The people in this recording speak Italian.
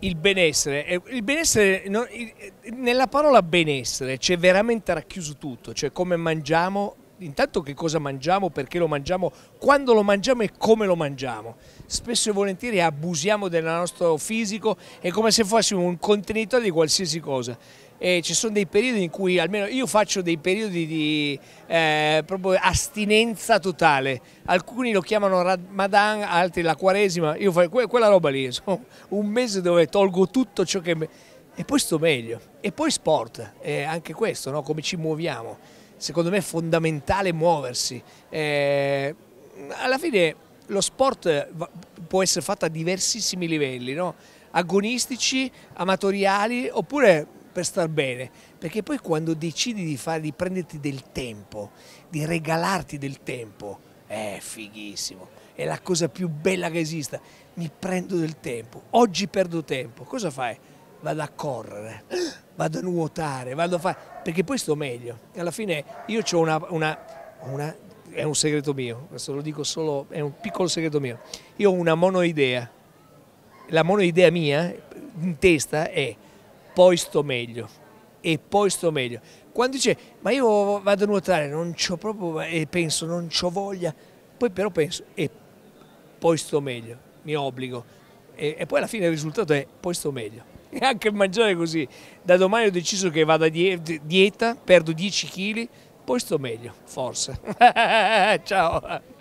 il benessere, eh, il benessere, nella parola benessere c'è veramente racchiuso tutto, cioè come mangiamo intanto che cosa mangiamo, perché lo mangiamo, quando lo mangiamo e come lo mangiamo. Spesso e volentieri abusiamo del nostro fisico, è come se fossimo un contenitore di qualsiasi cosa. E ci sono dei periodi in cui almeno io faccio dei periodi di eh, proprio astinenza totale. Alcuni lo chiamano Ramadan, altri la Quaresima. Io faccio quella roba lì, sono un mese dove tolgo tutto ciò che... E poi sto meglio. E poi sport, eh, anche questo, no? come ci muoviamo secondo me è fondamentale muoversi. Eh, alla fine lo sport può essere fatto a diversissimi livelli, no? agonistici, amatoriali oppure per star bene, perché poi quando decidi di, fare, di prenderti del tempo, di regalarti del tempo, è fighissimo, è la cosa più bella che esista, mi prendo del tempo, oggi perdo tempo, cosa fai? Vado a correre vado a nuotare, vado a fare, perché poi sto meglio. Alla fine io ho una, una, una, è un segreto mio, questo lo dico solo, è un piccolo segreto mio, io ho una monoidea, la monoidea mia in testa è poi sto meglio e poi sto meglio. Quando dice ma io vado a nuotare, non c'ho proprio, e penso non c'ho voglia, poi però penso e poi sto meglio, mi obbligo. E, e poi alla fine il risultato è poi sto meglio e anche mangiare così. Da domani ho deciso che vado a dieta, perdo 10 kg, poi sto meglio, forse. Ciao!